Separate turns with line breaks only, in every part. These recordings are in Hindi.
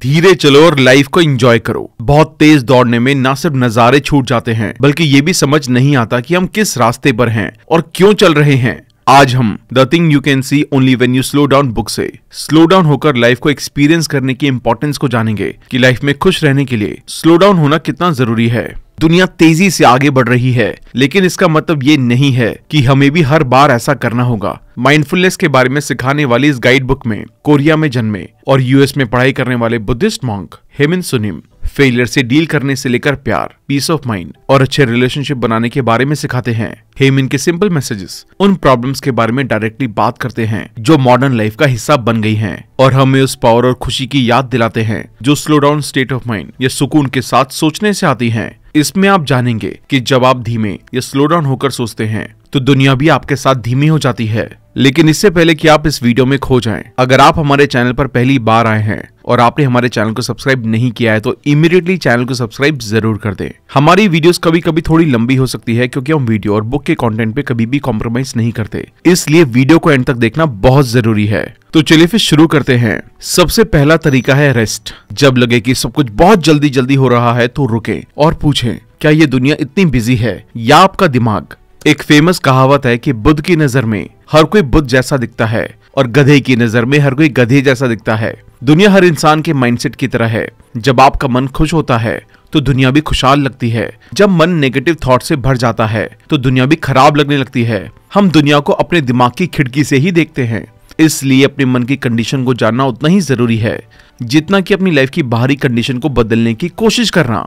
धीरे चलो और लाइफ को एंजॉय करो बहुत तेज दौड़ने में ना सिर्फ नजारे छूट जाते हैं बल्कि ये भी समझ नहीं आता कि हम किस रास्ते पर हैं और क्यों चल रहे हैं आज हम the thing you can see only when you slow down book से स्लो डाउन होकर लाइफ को एक्सपीरियंस करने की इम्पोर्टेंस को जानेंगे कि लाइफ में खुश रहने के लिए स्लो डाउन होना कितना जरूरी है दुनिया तेजी से आगे बढ़ रही है लेकिन इसका मतलब ये नहीं है कि हमें भी हर बार ऐसा करना होगा माइंडफुलनेस के बारे में सिखाने वाली इस गाइड बुक में कोरिया में जन्मे और यूएस में पढ़ाई करने वाले Buddhist monk Haemin Sunim failure से डील करने से लेकर प्यार पीस ऑफ माइंड और अच्छे रिलेशनशिप बनाने के बारे में सिखाते हैं हेम इनके सिंपल मैसेजेस उन प्रॉब्लम्स के बारे में डायरेक्टली बात करते हैं जो मॉडर्न लाइफ का हिस्सा बन गई हैं और हमें उस पावर और खुशी की याद दिलाते हैं जो slow down state of mind या सुकून के साथ सोचने से आती है इसमें आप जानेंगे कि जब आप धीमे या स्लो डाउन होकर सोचते हैं तो दुनिया भी आपके साथ धीमी हो जाती है लेकिन इससे पहले कि आप इस वीडियो में खो जाएं, अगर आप हमारे चैनल पर पहली बार आए हैं और आपने हमारे चैनल को सब्सक्राइब नहीं किया है तो इमीडिएटली चैनल को सब्सक्राइब जरूर कर दें। हमारी वीडियोस कभी कभी थोड़ी लंबी हो सकती है क्योंकि हम वीडियो और बुक के कंटेंट पे कभी भी कॉम्प्रोमाइज नहीं करते इसलिए वीडियो को एंड तक देखना बहुत जरूरी है तो चलिए फिर शुरू करते हैं सबसे पहला तरीका है रेस्ट जब लगे की सब कुछ बहुत जल्दी जल्दी हो रहा है तो रुके और पूछे क्या ये दुनिया इतनी बिजी है या आपका दिमाग एक फेमस कहावत है कि बुद्ध की नजर में हर कोई बुद्ध जैसा दिखता है और गधे की नजर में हर कोई गधे जैसा दिखता है दुनिया हर इंसान के माइंडसेट की तरह है जब आपका मन खुश होता है तो दुनिया भी खुशहाल लगती है जब मन नेगेटिव थॉट से भर जाता है तो दुनिया भी खराब लगने लगती है हम दुनिया को अपने दिमाग की खिड़की से ही देखते हैं इसलिए अपने मन की कंडीशन को जानना उतना ही जरूरी है जितना कि अपनी लाइफ की बाहरी कंडीशन को बदलने की कोशिश करना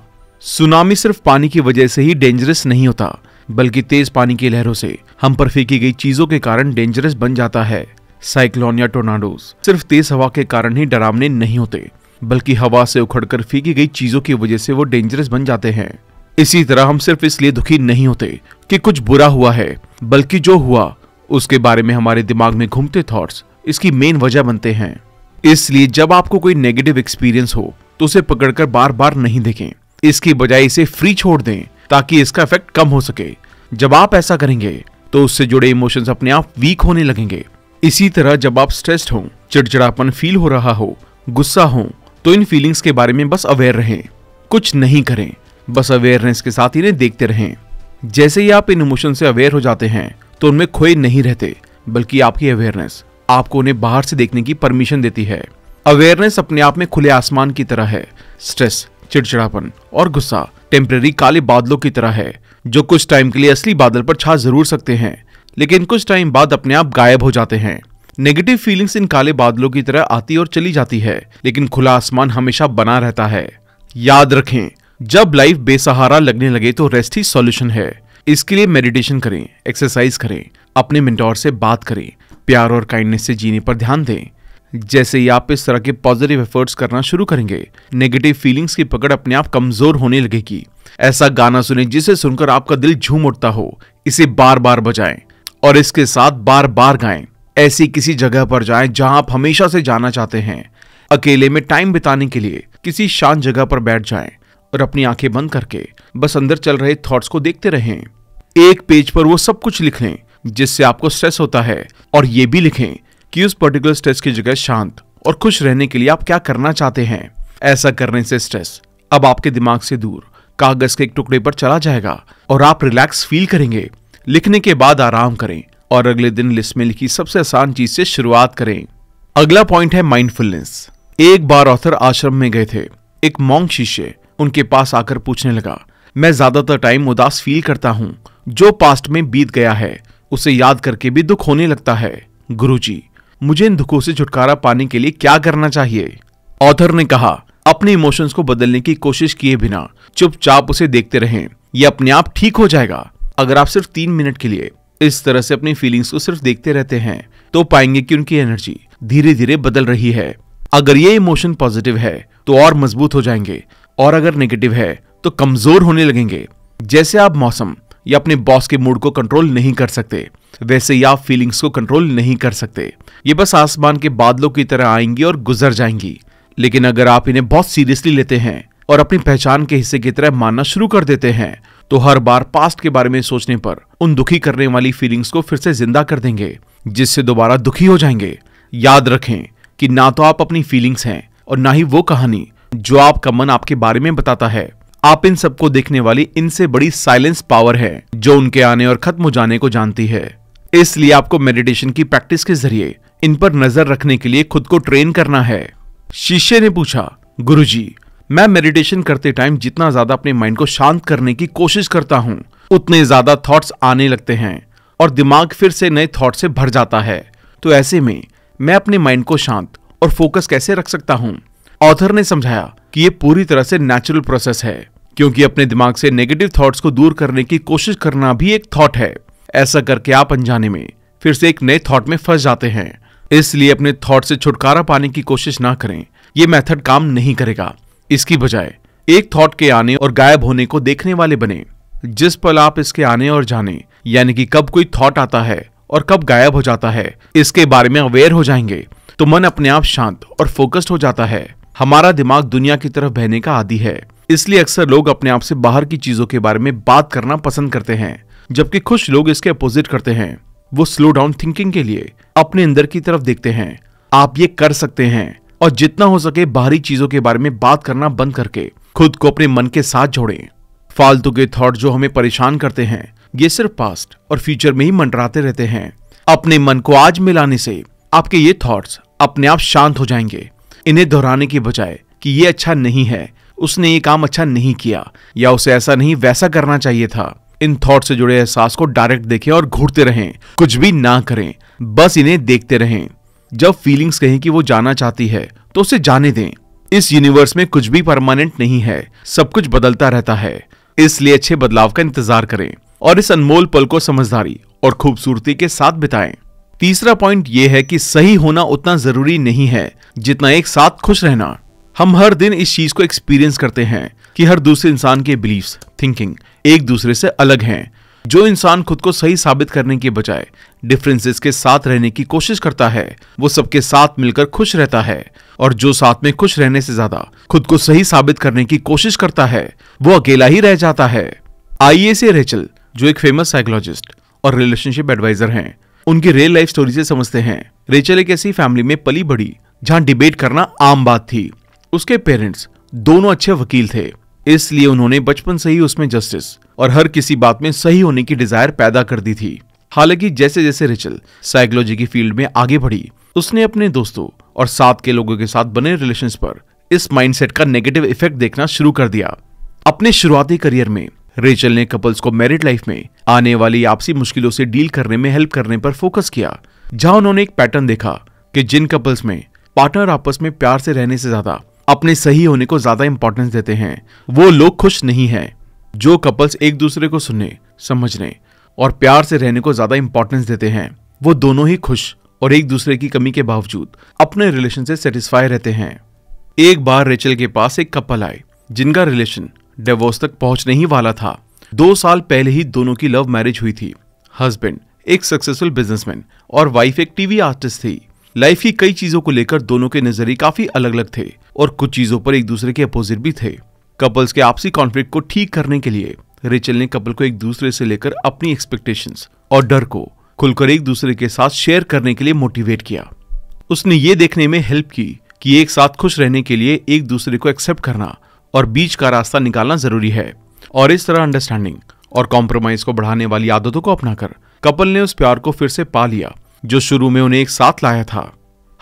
सुनामी सिर्फ पानी की वजह से ही डेंजरस नहीं होता बल्कि तेज पानी की लहरों से हम पर फेंकी गई चीजों के कारण डेंजरस बन जाता है साइक्लोन या टोर्नाडोज सिर्फ तेज हवा के कारण ही डरावने नहीं होते बल्कि हवा से उखड़कर फेंकी गई चीजों की वजह से वो डेंजरस बन जाते हैं इसी तरह हम सिर्फ इसलिए दुखी नहीं होते कि कुछ बुरा हुआ है बल्कि जो हुआ उसके बारे में हमारे दिमाग में घूमते थॉट्स इसकी मेन वजह बनते हैं इसलिए जब आपको कोई नेगेटिव एक्सपीरियंस हो तो उसे पकड़कर बार बार नहीं देखें इसकी बजाय इसे फ्री छोड़ दें ताकि इसका इफेक्ट कम हो सके जब आप ऐसा करेंगे तो उससे जुड़े इमोशंस अपने आप वीक होने लगेंगे इसी तरह जब आप स्ट्रेस्ड हो चिड़चिड़ापन फील हो रहा हो गुस्सा हो तो इन फीलिंग्स के बारे में बस अवेयर रहें कुछ नहीं करें बस अवेयरनेस के साथ इन्हें देखते रहें जैसे ही आप इन इमोशन से अवेयर हो जाते हैं तो उनमें खोए नहीं रहते बल्कि आपकी अवेयरनेस आपको उन्हें बाहर से देखने की परमिशन देती है अवेयरनेस अपने आप में खुले आसमान की तरह है स्ट्रेस चिड़चिड़ापन और गुस्सा टेम्परेरी काले बादलों की तरह है जो कुछ टाइम के लिए असली बादल पर छा जरूर सकते हैं लेकिन कुछ टाइम बाद अपने आप गायब हो जाते हैं नेगेटिव फीलिंग्स इन काले बादलों की तरह आती और चली जाती है लेकिन खुला आसमान हमेशा बना रहता है याद रखें जब लाइफ बेसहारा लगने लगे तो रेस्ट ही सॉल्यूशन है इसके लिए मेडिटेशन करें एक्सरसाइज करें अपने मेंटोर से बात करें प्यार और काइंडनेस से जीने पर ध्यान दें जैसे ही आप इस तरह के पॉजिटिव एफर्ट्स करना शुरू करेंगे नेगेटिव फीलिंग्स की पकड़ अपने आप कमजोर होने लगेगी ऐसा गाना सुने जिसे सुनकर आपका दिल झूम उठता हो इसे बार बार बजाएं और इसके साथ बार बार गाएं ऐसी किसी जगह पर जाएं जहां आप हमेशा से जाना चाहते हैं अकेले में टाइम बिताने के लिए किसी शांत जगह पर बैठ जाएं और अपनी आंखें बंद करके बस अंदर चल रहे थॉट्स को देखते रहें एक पेज पर वो सब कुछ लिख लें जिससे आपको स्ट्रेस होता है और ये भी लिखें कि उस पर्टिकुलर स्ट्रेस की जगह शांत और खुश रहने के लिए आप क्या करना चाहते हैं ऐसा करने से स्ट्रेस अब आपके दिमाग से दूर कागज के एक टुकड़े पर चला जाएगा और आप रिलैक्स फील करेंगे लिखने के बाद आराम करें और अगले दिन लिस्ट में लिखी सबसे आसान चीज से शुरुआत करें अगला पॉइंट है माइंडफुलनेस एक बार ऑथर आश्रम में गए थे एक मॉन्ग शिष्य उनके पास आकर पूछने लगा मैं ज्यादातर टाइम उदास फील करता हूँ जो पास्ट में बीत गया है उसे याद करके भी दुख होने लगता है गुरुजी मुझे इन दुखों से छुटकारा पाने के लिए क्या करना चाहिए ऑथर ने कहा अपने इमोशंस को बदलने की कोशिश किए बिना चुपचाप उसे देखते रहें यह अपने आप ठीक हो जाएगा अगर आप सिर्फ तीन मिनट के लिए इस तरह से अपनी फीलिंग्स को सिर्फ देखते रहते हैं तो पाएंगे कि उनकी एनर्जी धीरे धीरे बदल रही है अगर ये इमोशन पॉजिटिव है तो और मजबूत हो जाएंगे और अगर नेगेटिव है तो कमजोर होने लगेंगे जैसे आप मौसम या अपने बॉस के मूड को कंट्रोल नहीं कर सकते वैसे ही आप फीलिंग्स को कंट्रोल नहीं कर सकते ये बस आसमान के बादलों की तरह आएंगी और गुजर जाएंगी लेकिन अगर आप इन्हें बहुत सीरियसली लेते हैं और अपनी पहचान के हिस्से की तरह मानना शुरू कर देते हैं तो हर बार पास्ट के बारे में सोचने पर उन दुखी करने वाली फीलिंग्स को फिर से जिंदा कर देंगे जिससे दोबारा दुखी हो जाएंगे याद रखें कि ना तो आप अपनी फीलिंग्स हैं और ना ही वो कहानी जो आपका मन आपके बारे में बताता है आप इन सबको देखने वाली इनसे बड़ी साइलेंस पावर है जो उनके आने और खत्म हो जाने को जानती है इसलिए आपको मेडिटेशन की प्रैक्टिस के जरिए इन पर नजर रखने के लिए खुद को ट्रेन करना है शिष्य ने पूछा गुरु मैं मेडिटेशन करते टाइम जितना ज्यादा अपने माइंड को शांत करने की कोशिश करता हूँ उतने ज्यादा थॉट्स आने लगते हैं और दिमाग फिर से नए थॉट से भर जाता है तो ऐसे में मैं अपने माइंड को शांत और फोकस कैसे रख सकता हूँ ऑथर ने समझाया कि ये पूरी तरह से नेचुरल प्रोसेस है क्योंकि अपने दिमाग से नेगेटिव थॉट्स को दूर करने की कोशिश करना भी एक थॉट है ऐसा करके आप अनजाने में फिर से एक नए थॉट में फंस जाते हैं इसलिए अपने थॉट से छुटकारा पाने की कोशिश ना करें यह मेथड काम नहीं करेगा इसकी बजाय एक थॉट के आने और गायब होने को देखने वाले बने जिस पल आप इसके आने और जाने यानी कि कब कोई थॉट आता है और कब गायब हो जाता है इसके बारे में अवेयर हो जाएंगे तो मन अपने आप शांत और फोकस्ड हो जाता है हमारा दिमाग दुनिया की तरफ बहने का आदि है इसलिए अक्सर लोग अपने आप से बाहर की चीजों के बारे में बात करना पसंद करते हैं जबकि कुछ लोग इसके अपोजिट करते हैं वो स्लो डाउन थिंकिंग के लिए अपने अंदर की तरफ देखते हैं आप ये कर सकते हैं और जितना हो सके बाहरी चीजों के बारे में बात करना बंद करके खुद को अपने मन के साथ जोड़े फालतू के थॉट जो हमें परेशान करते हैं ये सिर्फ पास्ट और फ्यूचर में ही मंडराते रहते हैं अपने मन को आज मिलाने से आपके ये थॉट्स अपने आप शांत हो जाएंगे इन्हें दोहराने के बजाय कि ये अच्छा नहीं है उसने ये काम अच्छा नहीं किया या उसे ऐसा नहीं वैसा करना चाहिए था इन थॉट से जुड़े एहसास को डायरेक्ट देखें और घूरते रहें कुछ भी ना करें बस इन्हें देखते रहें जब फीलिंग्स कहें कि वो जाना चाहती है तो उसे जाने दें इस यूनिवर्स में कुछ भी परमानेंट नहीं है सब कुछ बदलता रहता है इसलिए अच्छे बदलाव का इंतजार करें और इस अनमोल पल को समझदारी और खूबसूरती के साथ बिताएं तीसरा पॉइंट यह है कि सही होना उतना जरूरी नहीं है जितना एक साथ खुश रहना हम हर दिन इस चीज को एक्सपीरियंस करते हैं कि हर दूसरे इंसान के बिलीफ थिंकिंग एक दूसरे से अलग हैं जो इंसान खुद को सही साबित करने के बजाय डिफरेंसेस के साथ रहने की कोशिश करता है वो सबके साथ मिलकर खुश रहता है और जो साथ में खुश रहने से ज्यादा खुद को सही साबित करने की कोशिश करता है वो अकेला ही रह जाता है आइए से रेचल जो एक फेमस साइकोलॉजिस्ट और रिलेशनशिप एडवाइजर हैं उनकी रियल लाइफ स्टोरी से समझते हैं रेचल एक ऐसी फैमिली में पली बढ़ी जहाँ डिबेट करना आम बात थी उसके पेरेंट्स दोनों अच्छे वकील थे इसलिए उन्होंने बचपन से ही उसमें जस्टिस और हर किसी बात में सही होने की डिजायर पैदा कर दी थी हालांकि जैसे जैसे रिचल साइकोलॉजी की फील्ड में आगे बढ़ी उसने अपने दोस्तों और साथ के लोगों के साथ बने रिलेशन पर इस माइंडसेट का नेगेटिव इफेक्ट देखना शुरू कर दिया अपने शुरुआती करियर में रेचल ने कपल्स को मैरिड लाइफ में आने वाली आपसी मुश्किलों से डील करने में हेल्प करने पर फोकस किया जहां उन्होंने एक पैटर्न देखा कि जिन कपल्स में पार्टनर आपस में प्यार से रहने से ज्यादा अपने सही होने को ज्यादा इंपॉर्टेंस देते हैं वो लोग खुश नहीं है जो कपल्स एक दूसरे को सुनने समझने और प्यार से रहने को ज्यादा इंपॉर्टेंस देते हैं वो दोनों ही खुश और एक दूसरे की कमी के बावजूद अपने रिलेशन से सेटिस्फाई रहते हैं एक बार रेचल के पास एक कपल आए जिनका रिलेशन डिवोर्स तक पहुंचने ही वाला था दो साल पहले ही दोनों की लव मैरिज हुई थी हस्बैंड एक सक्सेसफुल बिजनेसमैन और वाइफ एक टीवी आर्टिस्ट थी लाइफ की कई चीजों को लेकर दोनों के नजरिए काफी अलग अलग थे और कुछ चीजों पर एक दूसरे के अपोजिट भी थे कपल्स के आपसी कॉन्फ्लिक्ट को ठीक करने के लिए रेचल ने कपल को एक दूसरे से लेकर अपनी एक्सपेक्टेशन और डर को खुलकर एक दूसरे के साथ शेयर करने के लिए मोटिवेट किया उसने ये देखने में हेल्प की कि एक साथ खुश रहने के लिए एक दूसरे को एक्सेप्ट करना और बीच का रास्ता निकालना जरूरी है और इस तरह अंडरस्टैंडिंग और कॉम्प्रोमाइज को बढ़ाने वाली आदतों को अपनाकर कपल ने उस प्यार को फिर से पा लिया जो शुरू में उन्हें एक साथ लाया था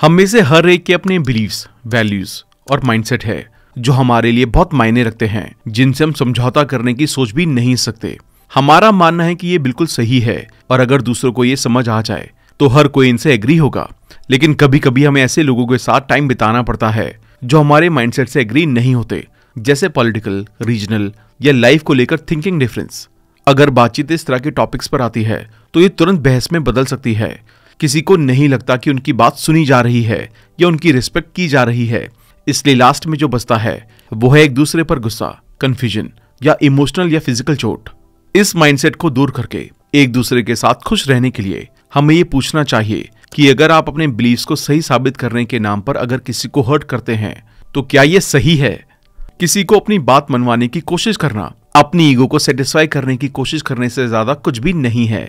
हम में से हर एक के अपने बिलीव्स वैल्यूज और माइंडसेट है जो हमारे लिए बहुत मायने रखते हैं जिनसे हम समझौता करने की सोच भी नहीं सकते हमारा मानना है कि ये बिल्कुल सही है और अगर दूसरों को ये समझ आ जाए तो हर कोई इनसे एग्री होगा लेकिन कभी कभी हमें ऐसे लोगों के साथ टाइम बिताना पड़ता है जो हमारे माइंडसेट से एग्री नहीं होते जैसे पॉलिटिकल रीजनल या लाइफ को लेकर थिंकिंग डिफरेंस अगर बातचीत इस तरह के टॉपिक्स पर आती है तो ये तुरंत बहस में बदल सकती है किसी को नहीं लगता कि उनकी बात सुनी जा रही है या उनकी रिस्पेक्ट की जा रही है इसलिए लास्ट में जो बचता है वो है एक दूसरे पर गुस्सा कंफ्यूजन या इमोशनल या फिजिकल चोट इस माइंडसेट को दूर करके एक दूसरे के साथ खुश रहने के लिए हमें ये पूछना चाहिए कि अगर आप अपने बिलीव्स को सही साबित करने के नाम पर अगर किसी को हर्ट करते हैं तो क्या ये सही है किसी को अपनी बात मनवाने की कोशिश करना अपनी ईगो को सेटिस्फाई करने की कोशिश करने से ज्यादा कुछ भी नहीं है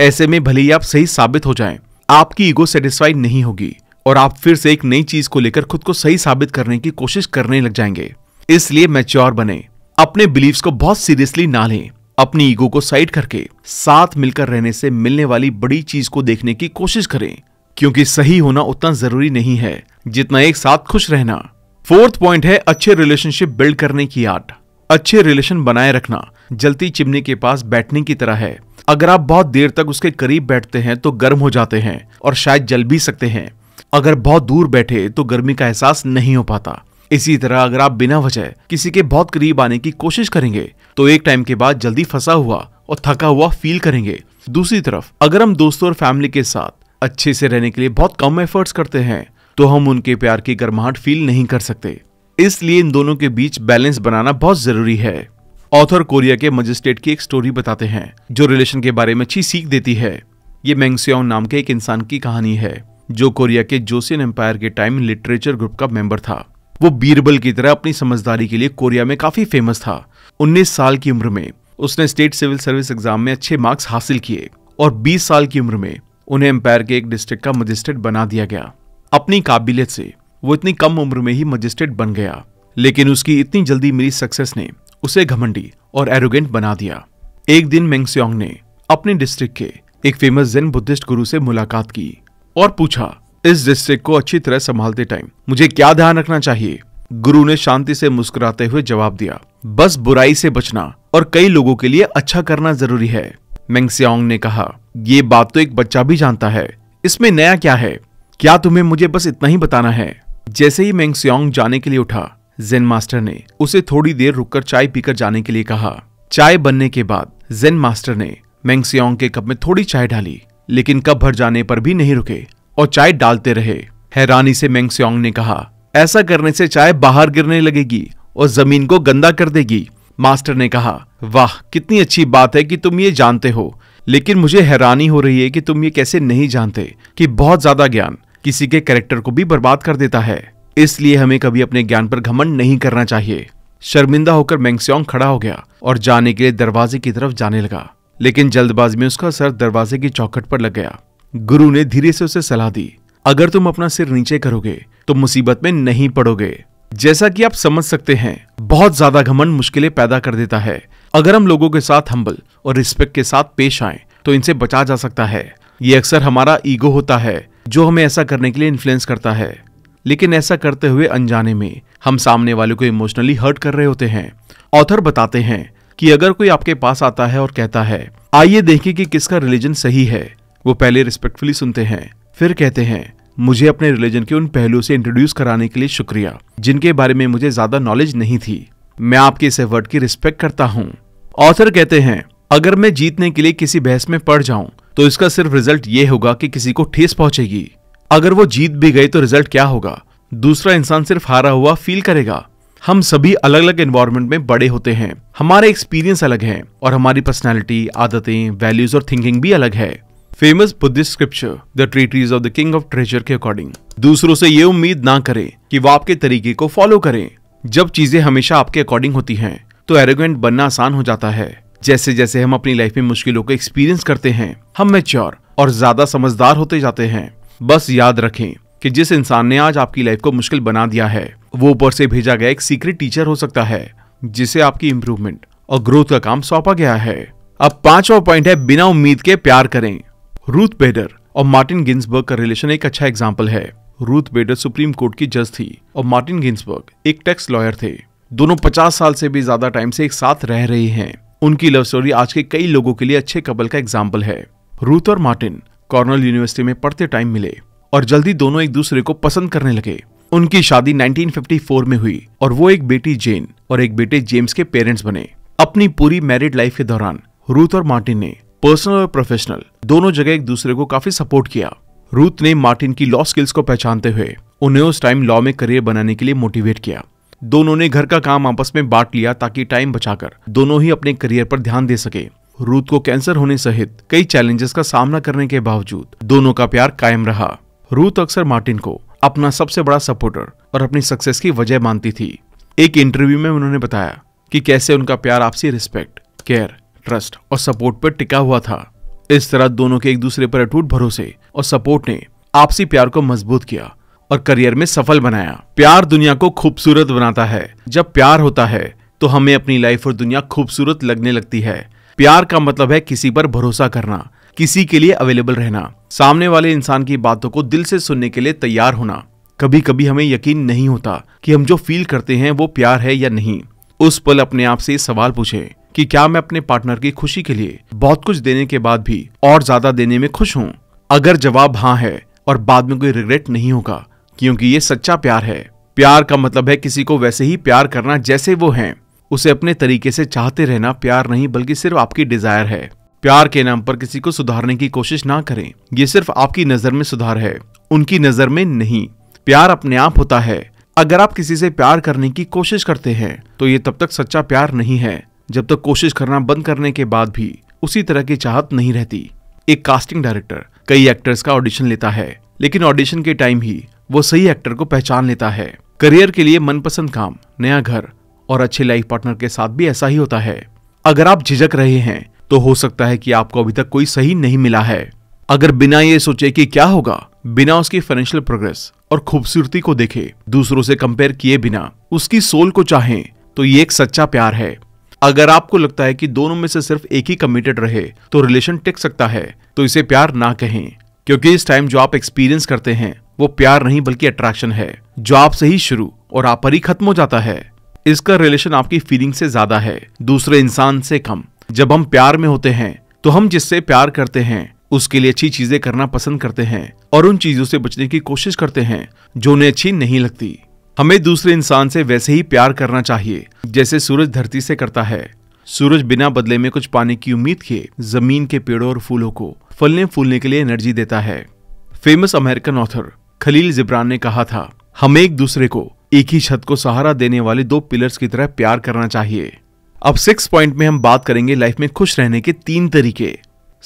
ऐसे में भले ही आप सही साबित हो जाएं, आपकी ईगो सेटिस्फाई नहीं होगी और आप फिर से एक नई चीज को लेकर खुद को सही साबित करने की कोशिश करने लग जाएंगे इसलिए मैच्योर बने अपने बिलीव्स को बहुत सीरियसली ना लें अपनी ईगो को साइड करके साथ मिलकर रहने से मिलने वाली बड़ी चीज को देखने की कोशिश करें क्योंकि सही होना उतना जरूरी नहीं है जितना एक साथ खुश रहना फोर्थ पॉइंट है अच्छे रिलेशनशिप बिल्ड करने की आर्ट अच्छे रिलेशन बनाए रखना जलती चिमनी के पास बैठने की तरह है अगर आप बहुत देर तक उसके करीब बैठते हैं तो गर्म हो जाते हैं और शायद जल भी सकते हैं अगर बहुत दूर बैठे तो गर्मी का एहसास नहीं हो पाता इसी तरह अगर आप बिना वजह किसी के बहुत करीब आने की कोशिश करेंगे तो एक टाइम के बाद जल्दी फंसा हुआ और थका हुआ फील करेंगे दूसरी तरफ अगर हम दोस्तों और फैमिली के साथ अच्छे से रहने के लिए बहुत कम एफर्ट्स करते हैं तो हम उनके प्यार की गर्माहट फील नहीं कर सकते इसलिए इन दोनों के बीच बैलेंस बनाना बहुत जरूरी है ऑथर कोरिया के मजिस्ट्रेट की एक स्टोरी बताते हैं जो रिलेशन के बारे में अच्छी सीख देती है ये मैंगसियोंग नाम के एक इंसान की कहानी है जो कोरिया के जोसियन एम्पायर के टाइम लिटरेचर ग्रुप का मेंबर था वो बीरबल की तरह अपनी समझदारी के लिए कोरिया में काफी फेमस था 19 साल की उम्र में उसने स्टेट सिविल सर्विस एग्जाम में अच्छे मार्क्स हासिल किए और 20 साल की उम्र में उन्हें एम्पायर के एक डिस्ट्रिक्ट का मजिस्ट्रेट बना दिया गया अपनी काबिलियत से वो इतनी कम उम्र में ही मजिस्ट्रेट बन गया लेकिन उसकी इतनी जल्दी मिली सक्सेस ने उसे घमंडी और एरोगेंट बना दिया एक दिन मेंगस्योंग ने अपने डिस्ट्रिक्ट के एक फेमस जैन बुद्धिस्ट गुरु से मुलाकात की और पूछा इस जिस्से को अच्छी तरह संभालते टाइम मुझे क्या ध्यान रखना चाहिए गुरु ने शांति से मुस्कुराते हुए जवाब दिया बस बुराई से बचना और कई लोगों के लिए अच्छा करना जरूरी है मेंगस्याओंग ने कहा ये बात तो एक बच्चा भी जानता है इसमें नया क्या है क्या तुम्हें मुझे बस इतना ही बताना है जैसे ही मैंग जाने के लिए उठा जेन मास्टर ने उसे थोड़ी देर रुककर चाय पीकर जाने के लिए कहा चाय बनने के बाद जेन मास्टर ने मैंग के कप में थोड़ी चाय डाली लेकिन कप भर जाने पर भी नहीं रुके और चाय डालते रहे हैरानी से मेंगस्योंग ने कहा ऐसा करने से चाय बाहर गिरने लगेगी और जमीन को गंदा कर देगी मास्टर ने कहा वाह कितनी अच्छी बात है कि तुम ये जानते हो लेकिन मुझे हैरानी हो रही है कि तुम ये कैसे नहीं जानते कि बहुत ज्यादा ज्ञान किसी के कैरेक्टर को भी बर्बाद कर देता है इसलिए हमें कभी अपने ज्ञान पर घमंड नहीं करना चाहिए शर्मिंदा होकर मैंग खड़ा हो गया और जाने के लिए दरवाजे की तरफ जाने लगा लेकिन जल्दबाजी में उसका सर दरवाजे की चौखट पर लग गया गुरु ने धीरे से उसे सलाह दी अगर तुम अपना सिर नीचे करोगे तो मुसीबत में नहीं पड़ोगे जैसा कि आप समझ सकते हैं बहुत ज्यादा घमंड मुश्किलें पैदा कर देता है अगर हम लोगों के साथ हम्बल और रिस्पेक्ट के साथ पेश आए तो इनसे बचा जा सकता है ये अक्सर हमारा ईगो होता है जो हमें ऐसा करने के लिए इन्फ्लुएंस करता है लेकिन ऐसा करते हुए अनजाने में हम सामने वाले को इमोशनली हर्ट कर रहे होते हैं ऑथर बताते हैं कि अगर कोई आपके पास आता है और कहता है आइए देखें कि किसका रिलीजन सही है वो पहले रिस्पेक्टफुली सुनते हैं फिर कहते हैं मुझे अपने रिलीजन के उन पहलुओं से इंट्रोड्यूस कराने के लिए शुक्रिया जिनके बारे में मुझे ज्यादा नॉलेज नहीं थी मैं आपके इस एफर्ट की रिस्पेक्ट करता हूँ ऑथर कहते हैं अगर मैं जीतने के लिए किसी बहस में पड़ जाऊं तो इसका सिर्फ रिजल्ट ये होगा कि किसी को ठेस पहुंचेगी अगर वो जीत भी गए तो रिजल्ट क्या होगा दूसरा इंसान सिर्फ हारा हुआ फील करेगा हम सभी अलग अलग एनवायरमेंट में बड़े होते हैं हमारे एक्सपीरियंस अलग हैं और हमारी पर्सनैलिटी आदतें वैल्यूज और थिंकिंग भी अलग है famous Buddhist scripture the treatise of the king of treasure के अकॉर्डिंग दूसरों से ये उम्मीद ना करें कि वो आपके तरीके को फॉलो करें जब चीजें हमेशा आपके अकॉर्डिंग होती हैं तो एरोगेंट बनना आसान हो जाता है जैसे जैसे हम अपनी लाइफ में मुश्किलों को एक्सपीरियंस करते हैं हम मेच्योर और ज्यादा समझदार होते जाते हैं बस याद रखें कि जिस इंसान ने आज आपकी लाइफ को मुश्किल बना दिया है वो ऊपर से भेजा गया एक सीक्रेट टीचर हो सकता है जिसे आपकी इंप्रूवमेंट और ग्रोथ का काम सौंपा गया है अब पांचवा पॉइंट है बिना उम्मीद के प्यार करें रूथ बेडर और मार्टिन गिंसबर्ग का रिलेशन एक अच्छा एग्जाम्पल है रूथ बेडर सुप्रीम कोर्ट की जज थी और मार्टिन गिंसबर्ग एक टैक्स लॉयर थे दोनों पचास साल से भी ज्यादा टाइम से एक साथ रह रहे हैं उनकी लव स्टोरी आज के कई लोगों के लिए अच्छे कपल का एग्जाम्पल है रूथ और मार्टिन कॉर्नल यूनिवर्सिटी में पढ़ते टाइम मिले और जल्दी दोनों एक दूसरे को पसंद करने लगे उनकी शादी 1954 में हुई और वो एक बेटी जेन और एक बेटे जेम्स के पेरेंट्स बने अपनी पूरी मैरिड लाइफ के दौरान रूथ और मार्टिन ने पर्सनल और प्रोफेशनल दोनों जगह एक दूसरे को काफी सपोर्ट किया रूथ ने मार्टिन की लॉ स्किल्स को पहचानते हुए उन्हें उस टाइम लॉ में करियर बनाने के लिए मोटिवेट किया दोनों ने घर का काम आपस में बांट लिया ताकि टाइम बचाकर दोनों ही अपने करियर पर ध्यान दे सके रूथ को कैंसर होने सहित कई चैलेंजेस का सामना करने के बावजूद दोनों का प्यार कायम रहा रूथ अक्सर मार्टिन को अपना सबसे बड़ा सपोर्टर और अपनी सक्सेस की वजह मानती थी एक इंटरव्यू में उन्होंने बताया कि कैसे उनका प्यार आपसी रिस्पेक्ट केयर ट्रस्ट और सपोर्ट पर टिका हुआ था इस तरह दोनों के एक दूसरे पर अटूट भरोसे और सपोर्ट ने आपसी प्यार को मजबूत किया और करियर में सफल बनाया प्यार दुनिया को खूबसूरत बनाता है जब प्यार होता है तो हमें अपनी लाइफ और दुनिया खूबसूरत लगने लगती है प्यार का मतलब है किसी पर भरोसा करना किसी के लिए अवेलेबल रहना सामने वाले इंसान की बातों को दिल से सुनने के लिए तैयार होना कभी कभी हमें यकीन नहीं होता कि हम जो फील करते हैं वो प्यार है या नहीं उस पल अपने आप से सवाल पूछे कि क्या मैं अपने पार्टनर की खुशी के लिए बहुत कुछ देने के बाद भी और ज्यादा देने में खुश हूँ अगर जवाब हाँ है और बाद में कोई रिग्रेट नहीं होगा क्योंकि ये सच्चा प्यार है प्यार का मतलब है किसी को वैसे ही प्यार करना जैसे वो हैं उसे अपने तरीके से चाहते रहना प्यार नहीं बल्कि सिर्फ आपकी डिजायर है प्यार के नाम पर किसी को सुधारने की कोशिश ना करें ये सिर्फ आपकी नजर में सुधार है उनकी नजर में नहीं प्यार अपने आप होता है अगर आप किसी से प्यार करने की कोशिश करते हैं तो ये तब तक सच्चा प्यार नहीं है जब तक कोशिश करना बंद करने के बाद भी उसी तरह की चाहत नहीं रहती एक कास्टिंग डायरेक्टर कई एक्टर्स का ऑडिशन लेता है लेकिन ऑडिशन के टाइम ही वो सही एक्टर को पहचान लेता है करियर के लिए मनपसंद काम नया घर और अच्छे लाइफ पार्टनर के साथ भी ऐसा ही होता है अगर आप झिझक रहे हैं तो हो सकता है कि आपको अभी तक कोई सही नहीं मिला है अगर बिना ये सोचे कि क्या होगा बिना उसकी फाइनेंशियल प्रोग्रेस और खूबसूरती को देखे दूसरों से कंपेयर किए बिना उसकी सोल को चाहें तो ये एक सच्चा प्यार है अगर आपको लगता है कि दोनों में से सिर्फ एक ही कमिटेड रहे तो रिलेशन टिक सकता है तो इसे प्यार ना कहें क्योंकि इस टाइम जो आप एक्सपीरियंस करते हैं वो प्यार नहीं बल्कि अट्रैक्शन है जो आपसे ही शुरू और आप पर ही खत्म हो जाता है इसका रिलेशन आपकी फीलिंग से ज्यादा है दूसरे इंसान से कम जब हम प्यार में होते हैं तो हम जिससे प्यार करते हैं उसके लिए अच्छी चीजें करना पसंद करते हैं और उन चीजों से बचने की कोशिश करते हैं जो उन्हें अच्छी नहीं लगती हमें दूसरे इंसान से वैसे ही प्यार करना चाहिए जैसे सूरज धरती से करता है सूरज बिना बदले में कुछ पाने की उम्मीद किए जमीन के पेड़ों और फूलों को फलने फूलने के लिए एनर्जी देता है famous American author Khalil Gibran ने कहा था हमें एक दूसरे को एक ही छत को सहारा देने वाले दो पिलर्स की तरह प्यार करना चाहिए अब सिक्स पॉइंट में हम बात करेंगे लाइफ में खुश रहने के तीन तरीके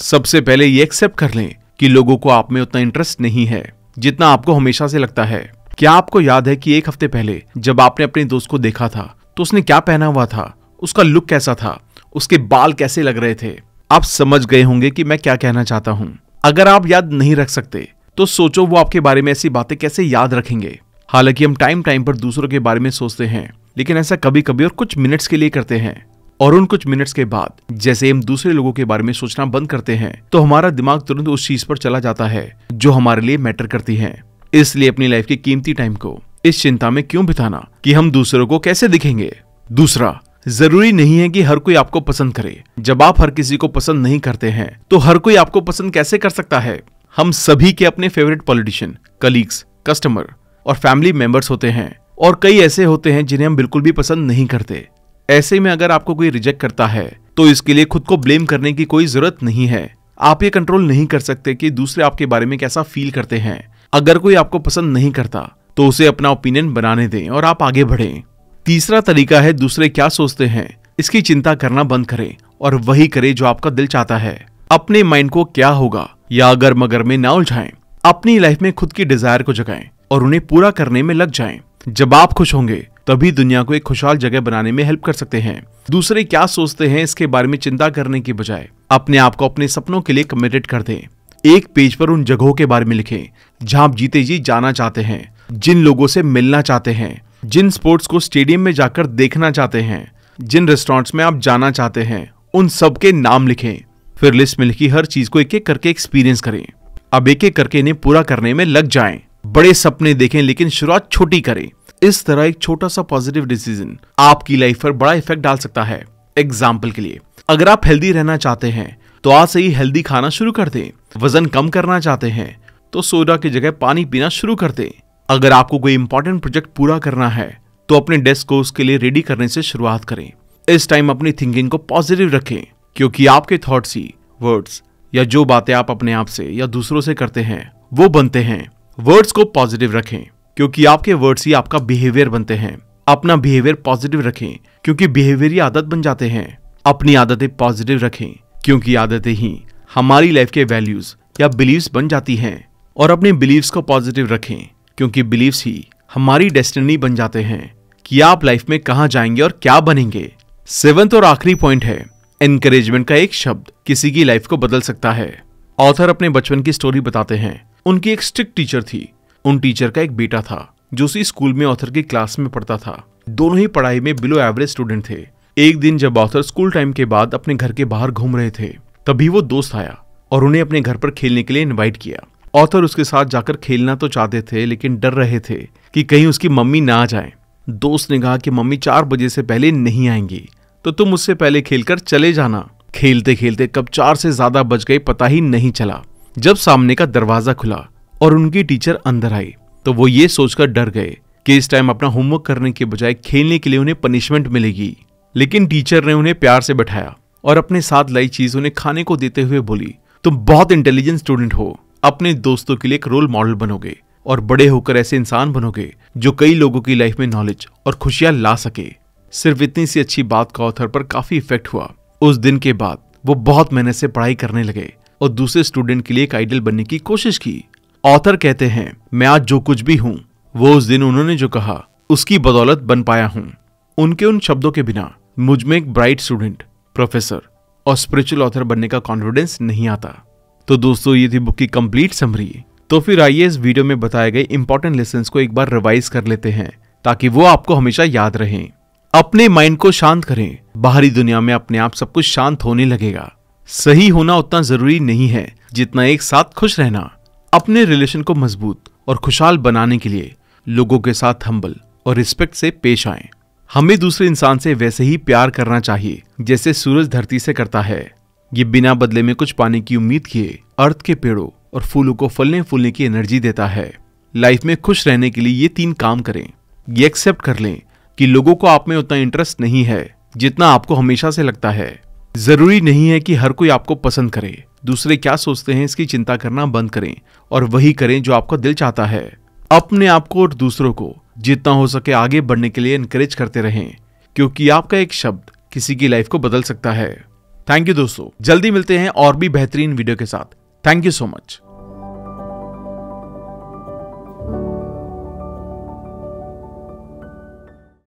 सबसे पहले ये एक्सेप्ट कर लें कि लोगों को आप में उतना इंटरेस्ट नहीं है जितना आपको हमेशा से लगता है क्या आपको याद है कि एक हफ्ते पहले जब आपने अपने दोस्त को देखा था तो उसने क्या पहना हुआ था उसका लुक कैसा था उसके बाल कैसे लग रहे थे आप समझ गए होंगे कि मैं क्या कहना चाहता हूँ अगर आप याद नहीं रख सकते तो सोचो वो आपके बारे में ऐसी बातें कैसे याद रखेंगे हालांकि हम टाइम टाइम पर दूसरों के बारे में सोचते हैं लेकिन ऐसा कभी कभी और कुछ मिनट्स के लिए करते हैं और उन कुछ मिनट्स के बाद जैसे हम दूसरे लोगों के बारे में सोचना बंद करते हैं तो हमारा दिमाग तुरंत उस चीज पर चला जाता है जो हमारे लिए मैटर करती है इसलिए अपनी लाइफ के कीमती टाइम को इस चिंता में क्यों बिताना कि हम दूसरों को कैसे दिखेंगे दूसरा जरूरी नहीं है कि हर कोई आपको पसंद करे जब आप हर किसी को पसंद नहीं करते हैं तो हर कोई आपको पसंद कैसे कर सकता है हम सभी के अपने फेवरेट पॉलिटिशियन कलीग्स कस्टमर और फैमिली मेंबर्स होते हैं और कई ऐसे होते हैं जिन्हें हम बिल्कुल भी पसंद नहीं करते ऐसे में अगर आपको कोई रिजेक्ट करता है तो इसके लिए खुद को ब्लेम करने की कोई जरूरत नहीं है आप ये कंट्रोल नहीं कर सकते कि दूसरे आपके बारे में कैसा फील करते हैं अगर कोई आपको पसंद नहीं करता तो उसे अपना ओपिनियन बनाने दें और आप आगे बढ़े तीसरा तरीका है दूसरे क्या सोचते हैं इसकी चिंता करना बंद करें और वही करें जो आपका दिल चाहता है अपने माइंड को क्या होगा या अगर मगर में ना उलझाएं अपनी लाइफ में खुद की डिजायर को जगाएं और उन्हें पूरा करने में लग जाएं जब आप खुश होंगे तभी दुनिया को एक खुशहाल जगह बनाने में हेल्प कर सकते हैं दूसरे क्या सोचते हैं इसके बारे में चिंता करने की बजाय अपने आप को अपने सपनों के लिए कमिटेड कर दें एक पेज पर उन जगहों के बारे में लिखें जहां आप जीते जी जाना चाहते हैं जिन लोगों से मिलना चाहते हैं जिन स्पोर्ट्स को स्टेडियम में जाकर देखना चाहते हैं जिन रेस्टोरेंट्स में आप जाना चाहते हैं उन सब के नाम लिखें फिर लिस्ट में लिखी हर चीज को एक एक करके एक्सपीरियंस करें अब एक एक करके इन्हें पूरा करने में लग जाएं बड़े सपने देखें लेकिन शुरुआत छोटी करें इस तरह एक छोटा सा पॉजिटिव डिसीजन आपकी लाइफ पर बड़ा इफेक्ट डाल सकता है एग्जाम्पल के लिए अगर आप हेल्दी रहना चाहते हैं तो आज से ही हेल्दी खाना शुरू कर दें वजन कम करना चाहते हैं तो सोडा की जगह पानी पीना शुरू कर दें अगर आपको कोई इंपॉर्टेंट प्रोजेक्ट पूरा करना है तो अपने डेस्क को उसके लिए रेडी करने से शुरुआत करें इस टाइम अपनी थिंकिंग को पॉजिटिव रखें क्योंकि आपके थॉट्स ही वर्ड्स या जो बातें आप अपने आप से या दूसरों से करते हैं वो बनते हैं वर्ड्स को पॉजिटिव रखें क्योंकि आपके वर्ड्स ही आपका बिहेवियर बनते हैं अपना बिहेवियर पॉजिटिव रखें क्योंकि बिहेवियर ही आदत बन जाते हैं अपनी आदतें पॉजिटिव रखें क्योंकि आदतें ही हमारी लाइफ के वैल्यूज या बिलीव्स बन जाती हैं और अपने बिलीव्स को पॉजिटिव रखें क्योंकि बिलीव्स ही हमारी डेस्टिनी बन जाते हैं कि आप लाइफ में कहा जाएंगे और क्या बनेंगे सेवंथ और आखिरी पॉइंट है एनकरेजमेंट का एक शब्द किसी की लाइफ को बदल सकता है ऑथर अपने बचपन की स्टोरी बताते हैं उनकी एक स्ट्रिक्ट टीचर थी उन टीचर का एक बेटा था जो उसी स्कूल में ऑथर की क्लास में पढ़ता था दोनों ही पढ़ाई में बिलो एवरेज स्टूडेंट थे एक दिन जब ऑथर स्कूल टाइम के बाद अपने घर के बाहर घूम रहे थे तभी वो दोस्त आया और उन्हें अपने घर पर खेलने के लिए इनवाइट किया ऑथर उसके साथ जाकर खेलना तो चाहते थे लेकिन डर रहे थे कि कहीं उसकी मम्मी ना आ जाए दोस्त ने कहा कि मम्मी चार बजे से पहले नहीं आएंगी तो तुम उससे पहले खेलकर चले जाना खेलते खेलते कब चार से ज्यादा बज गए पता ही नहीं चला जब सामने का दरवाजा खुला और उनकी टीचर अंदर आई तो वो ये सोचकर डर गए कि इस टाइम अपना होमवर्क करने के बजाय खेलने के लिए उन्हें पनिशमेंट मिलेगी लेकिन टीचर ने उन्हें प्यार से बैठाया और अपने साथ लाई चीज उन्हें खाने को देते हुए बोली तुम बहुत इंटेलिजेंट स्टूडेंट हो अपने दोस्तों के लिए एक रोल मॉडल बनोगे और बड़े होकर ऐसे इंसान बनोगे जो कई लोगों की लाइफ में नॉलेज और खुशियां ला सके सिर्फ इतनी सी अच्छी बात का ऑथर पर काफी इफेक्ट हुआ उस दिन के बाद वो बहुत मेहनत से पढ़ाई करने लगे और दूसरे स्टूडेंट के लिए एक आइडल बनने की कोशिश की ऑथर कहते हैं मैं आज जो कुछ भी हूं वो उस दिन उन्होंने जो कहा उसकी बदौलत बन पाया हूं उनके उन शब्दों के बिना मुझ में एक ब्राइट स्टूडेंट प्रोफेसर और स्पिरिचुअल ऑथर बनने का कॉन्फिडेंस नहीं आता तो दोस्तों ये थी बुक की कंप्लीट समरी तो फिर आइए इस वीडियो में बताए गए इंपॉर्टेंट लेसन को एक बार रिवाइज कर लेते हैं ताकि वो आपको हमेशा याद रहे अपने माइंड को शांत करें बाहरी दुनिया में अपने आप सब कुछ शांत होने लगेगा सही होना उतना जरूरी नहीं है जितना एक साथ खुश रहना अपने रिलेशन को मजबूत और खुशहाल बनाने के लिए लोगों के साथ हम्बल और रिस्पेक्ट से पेश आए हमें दूसरे इंसान से वैसे ही प्यार करना चाहिए जैसे सूरज धरती से करता है ये बिना बदले में कुछ पाने की उम्मीद किए अर्थ के पेड़ों और फूलों को फलने फूलने की एनर्जी देता है लाइफ में खुश रहने के लिए ये तीन काम करें ये एक्सेप्ट कर लें कि लोगों को आप में उतना इंटरेस्ट नहीं है जितना आपको हमेशा से लगता है जरूरी नहीं है कि हर कोई आपको पसंद करे दूसरे क्या सोचते हैं इसकी चिंता करना बंद करें और वही करें जो आपका दिल चाहता है अपने आप को और दूसरों को जितना हो सके आगे बढ़ने के लिए इनकरेज करते रहें क्योंकि आपका एक शब्द किसी की लाइफ को बदल सकता है थैंक यू दोस्तों जल्दी मिलते हैं और भी बेहतरीन वीडियो के साथ थैंक यू सो मच